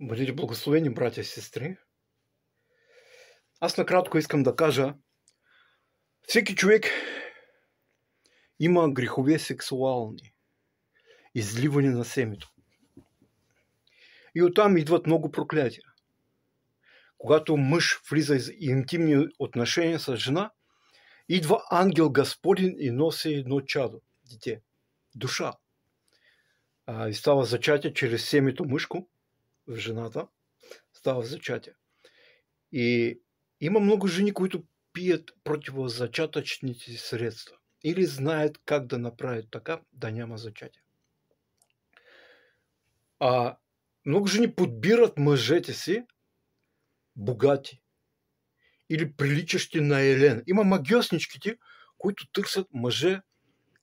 Бъдете благословени, братя и сестри. Аз накратко искам да кажа, всеки човек има грехове сексуални, изливане на семето. И оттам идват много проклятия. Когато мъж влиза из интимни отношения с жена, идва ангел господин и носи едно чадо, дете, душа. А, и става зачатие чрез семето мъжко – в жената, става в зачатие. И има много жени, които пият противозачатъчните средства или знаят как да направят така, да няма зачатие. А много жени подбират мъжете си богати или приличащи на Елен. Има магиосничките, които търсят мъже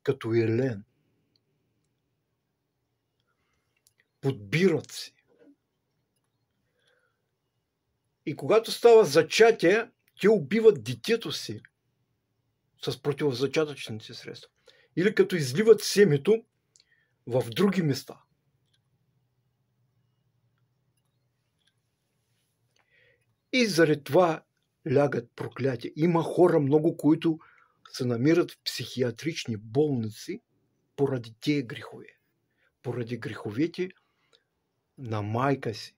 като Елен. Подбират си. И когато става зачатие, те убиват детето си с противозачатъчните средства. Или като изливат семето в други места. И заради това лягат проклятия. Има хора много, които се намират в психиатрични болници поради тези грехове. Поради греховете на майка си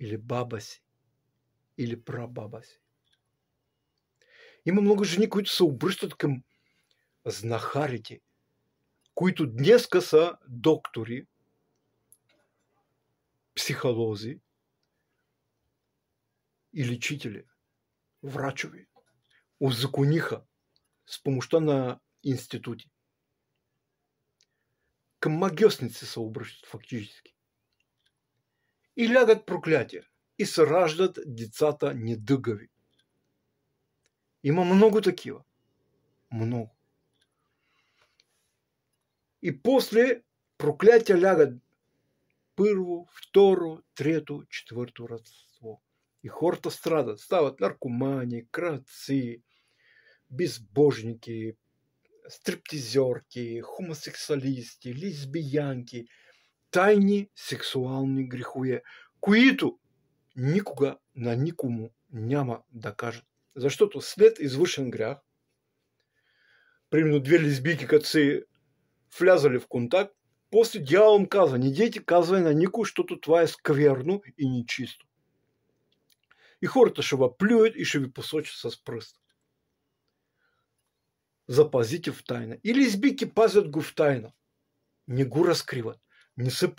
или баба си или прабабаси. Има много жени, които се обръщат към знахарите, които днеска са доктори, психолози и лечители, врачови. Озакониха с помощта на институти. Към магиосници се обръщат фактически. И лягат проклятия и сраждат децата недугови. Има много такива. Много. И после проклятия лягат първо, второ, трето, четвърто родство. И хората страдат. Стават наркомани, краци, безбожники, стриптизерки, хомосексуалисти, лесбиянки, тайни сексуални грехове, които никуда на никому няма докажет. За что-то след из извършен грях, примерно две лесбийки, като флязали в контакт, после дявол им казва, не дети казвай на нику, что това твоя скверну и нечисто. И хората ще въплюят и ще ви с прыст. Запазите в тайна. И лесбийки пазят гу в тайна. Не гу разкриват. Не се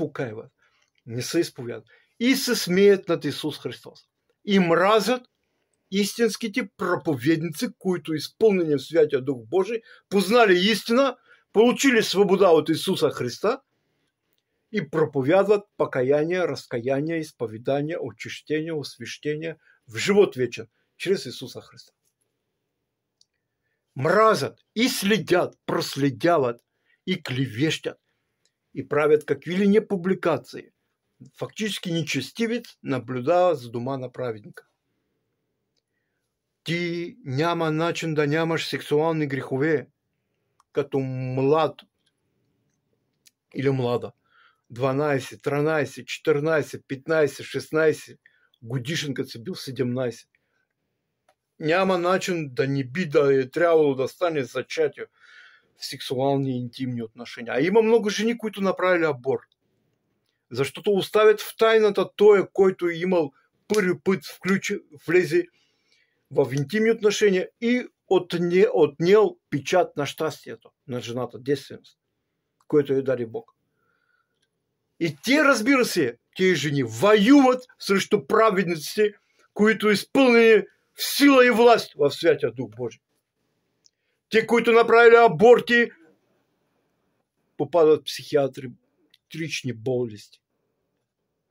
Не се изповядат и се смеят над Исус Христос. И мразят истинските проповедници, които изпълнени в Святия Дух Божий, познали истина, получили свобода от Исуса Христа и проповядват покаяние, разкаяние, изповедание, очищение, освящение в живот вечен через Иисуса Христа. Мразят и следят, проследяват и клевещат и правят какви ли не публикации – Фактически нечестивец наблюдал за думана праведника. Ти няма начин да нямаш сексуални грехове, като млад или млада. 12, 13, 14, 15, 16, годишен като си бил 17. Няма начин да не би да е трябвало да стане зачатие в сексуални интимни отношения. А има много жени, които направили аборт защото оставят в тайната той, който е имал първи път включи, влезе в интимни отношения и отне, отнел печат на щастието на жената, девственост, което й даде Бог. И те, разбира се, тези жени воюват срещу праведниците, които изпълнени в сила и власт в Святия Дух Божий. Те, които направили аборти, попадат в психиатри, трічні болісті,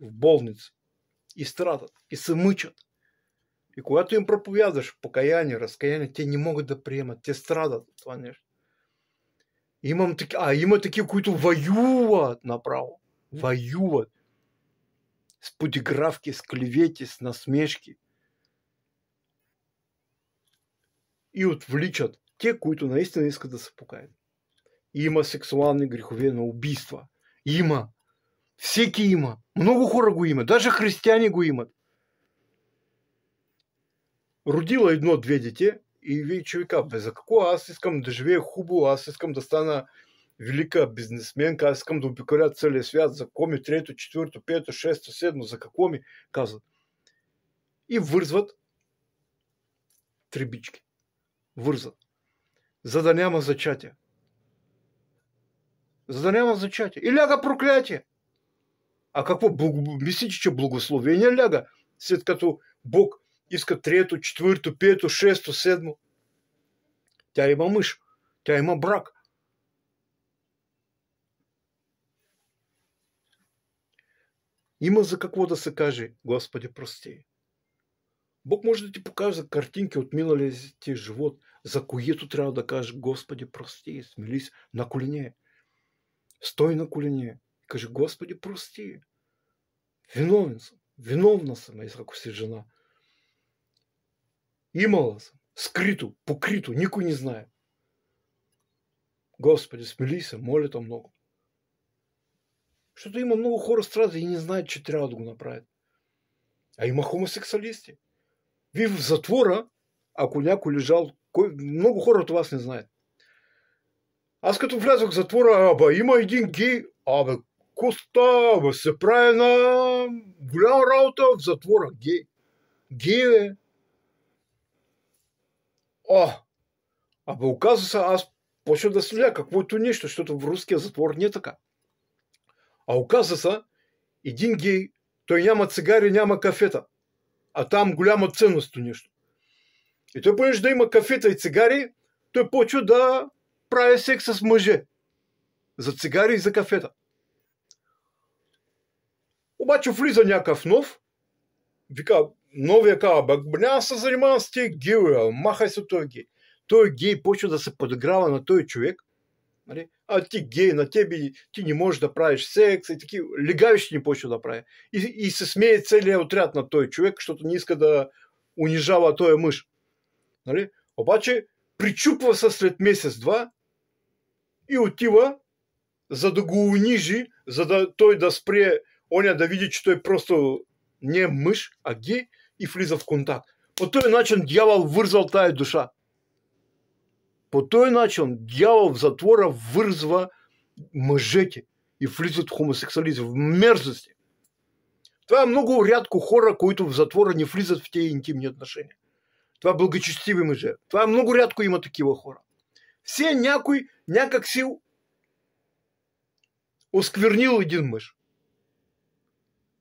болниці і стратят, и сымычат. И куда ты им проповедуешь покаяння раскаяние, те не могут да приемать, те страдат, понимаешь? Им, им таки, а им такі какую-то воюют направо, воюют. з подигравки, з клевети, с насмешки. И вот вличат те, които наистина искат да се покаят. Има сексуални грехове на убійство има, все има, много хора има даже христиане го Родила едно-две дете и вие човека, бе, за какво аз искам да живея хубаво, аз искам да стана велика бизнесменка, аз искам да обикаля целия свят, за какво ми трето, четвърто, пето, шесто, седмо, за какво ми, казват. И вързват трибички. Вързат. За да няма зачатия. Зазоряло зачатие. И ляга проклятие. А какво месичиче благословение ляга, след като Бог иска трето, четвърто, пето, шесто, седмо. Тя има мъж, тя има брак. Има за какво да се каже, Господи, прости. Бог може да ти покаже картинки от миналия ти живот, за които трябва да кажеш, Господи, прости, смили на колене стой на кулине, і кажи, Господи, прости, Виновен виновна сама, як усі жена. Імала сам, скриту, покриту, ніку не знає. Господи, смилися, а молит о много, Что-то има много хора страдает и не знает, че трябва да А има хомосексуалисти. Ви в затвора, а някой а лежал, много хора от вас не знает. Аз като влязох в затвора, абе, има един ги, абе, коста, абе, се прави на голяма работа в затвора. Ги. Ги, бе. О, абе, оказа се, аз почвам да следя каквото е нещо, защото в руския затвор не е така. А оказа се, един гей, той няма цигари, няма кафета. А там голяма ценност е нещо. И той понеже да има кафета и цигари, той почва да правя секс с мъже за цигари и за кафета. Обаче влиза някакъв нов, вика, новия казва, бак, няма се занимавам с тия геове, а, махай се той гей. Той гей почва да се подиграва на този човек, нали? а ти гей, на тебе ти не можеш да правиш секс и такива легавища не почва да прави. И, и се смее целият отряд на този човек, защото не иска да унижава този мъж. Нали? Обаче причупва се след месец-два і отива за да го унижи, за да той да спре оня да види, че той просто не е мъж, а гей и влиза в контакт. По този начин дявол вързал тая душа. По този начин дявол в затвора вързва мъжете и влизат в хомосексуализъм, в мерзости. Това е много рядко хора, които в затвора не влизат в тези интимни отношения. Това е благочестиви мъже. Това е много рядко има такива хора все някой някак си осквернил един мъж.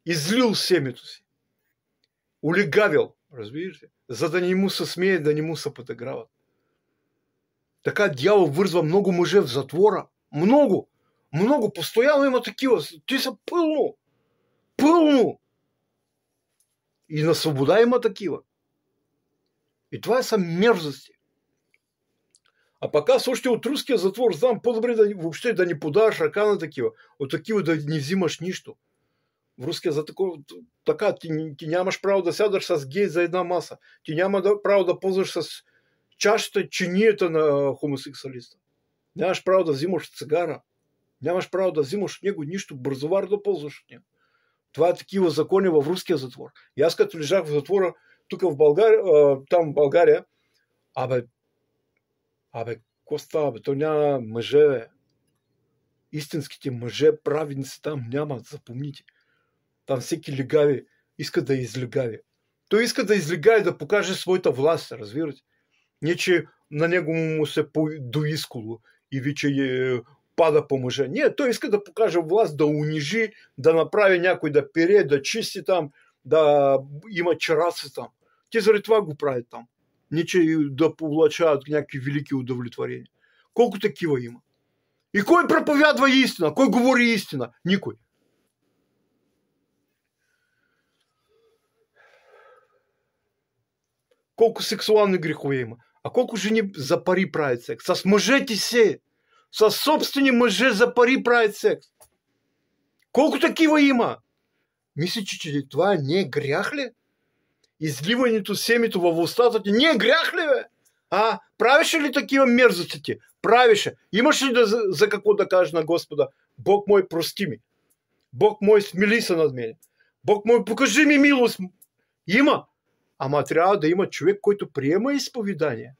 Излил семето си. Олегавил, разбираш За да не му се смеят, да не му се подиграват. Така дявол вързва много мъже в затвора. Много! Много! Постоянно има такива. Ти са пълно! Пълно! И на свобода има такива. И това са мерзости. А пък аз още от руския затвор знам по-добре да, въобще да не подаваш ръка на такива. От такива да не взимаш нищо. В руския затвор, така, ти, ти нямаш право да сядаш с гей за една маса. Ти няма да, право да ползваш с чашата, чинията на хомосексуалиста. Нямаш право да взимаш цигара. Нямаш право да взимаш от него нищо. Бързовар да ползваш от него. Това е такива закони в руския затвор. И аз като лежах в затвора, тук в България, там в България, абе, Абе, какво става, бе? То няма мъже, бе. Истинските мъже, праведници там няма, запомните. Там всеки легави иска да излегави. Той иска да излегави, да покаже своята власт, разбирате. Не, че на него му се доискало и вече е, пада по мъже. Не, той иска да покаже власт, да унижи, да направи някой да пере, да чисти там, да има чараса там. Те заради това го правят там. нічиї доповлачають ніякі великі удовлетворення. Колко такива има? И кой проповядва истина? Кой говори истина? Никой. Колко сексуални грехове има? А колко жени за пари правят секс? С мъжете се! С собствени мъже за пари правят секс! Колко такива има? Мисля, че, че това не е грях ли? изливањето семето во устата ти не е грях ли А, правеше ли такива мерзости ти? Правеше. Имаш ли да, за какого-то каждого Господа? Бог мой, прости ми. Бог мой, смили над мене. Бог мой, покажи мне милость Има. Ама трябва да има човек, който приема изповедание.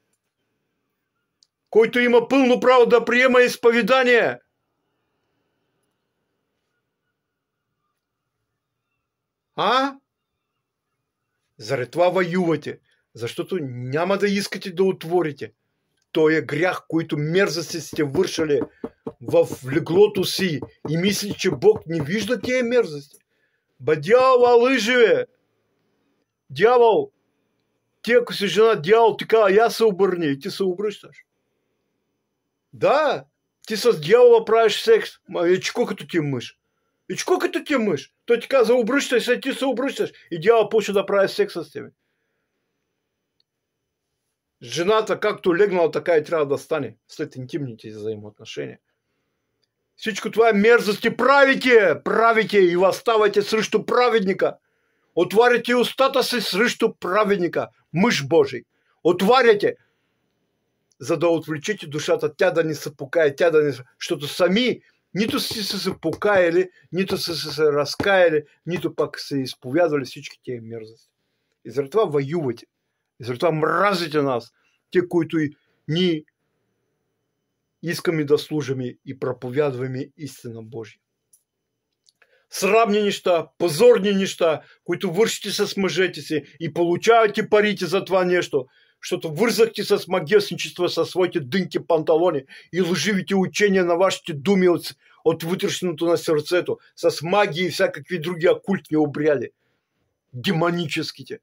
Който има пълно право да приема изповедание. А? Заради това воювате, защото няма да искате да отворите. Той е грях, който мерзъци сте вършали в леглото си и мисли, че Бог не вижда тия мерзости. Ба дявола живе! Дявол! Ти ако си жена, дявол ти казва, я се обърни и ти се обръщаш. Да, ти с дявола правиш секс, ма е чеко като ти е мъж. И сколько тебе тимиш? То тебе каза, обръщаш се, ти се обръщаш. И дявол почва да прави секс с тебе. Жената както легнала, така и трябва да стане след интимните взаимоотношения. Всичко това е мерзости. Правите! Правите и възставайте срещу праведника. Отваряте устата си срещу праведника, мышь Божий. Отваряте, за да душа душата, тя да не се покая, тя да не... Защото сами Нито са се покаяли, нито са се разкаяли, нито пък се изповядвали всички тези мерзости. И заради това воювате. И заради това мразите нас, те, които и ни искаме да служиме и проповядваме истина Божия. Срамни неща, позорни неща, които вършите с мъжете си и получавате парите за това нещо – что-то вырзахте со магесничества со своите дынки панталоне и лживите учения на вашите думе от, от вытряснуто на сердцето, со с магией и всякакви други оккультни обряли, демоническите.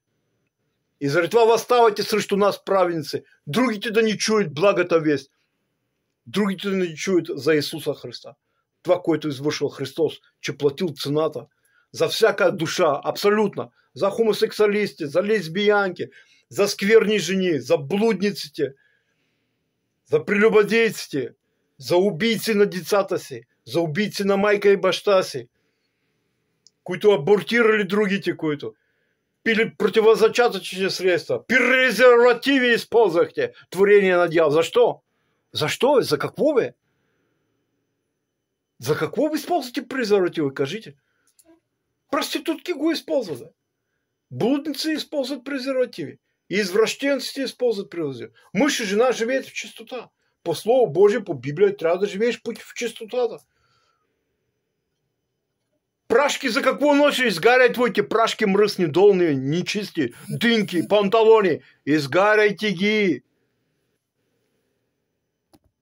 И заради това восставате срещу нас, правенцы другите да не чуят благота весть другите да не чуят за Иисуса Христа. Това, което извършил Христос, че платил цената за всякая душа, абсолютно, за хомосексуалисти, за лесбиянки, за скверни жени, за блудниците, за прелюбодейците, за убийци на децата за убийци на майка и баштасе, баща то абортировали абортирали другите, то пили противозачаточные средства, презервативы использовали творение на дьявол. За что? За что? За какого? За какого используете презервативы, кажите? Проститутки го использовали. Блудницы используют презервативы и извращенците използват прилази. Мъж и жена живеят в чистота. По Слово Божие, по Библия трябва да живееш в чистотата. Прашки за какво носиш? Изгаряй твоите прашки мръсни, долни, нечисти, дынки, панталони. Изгаряйте ги.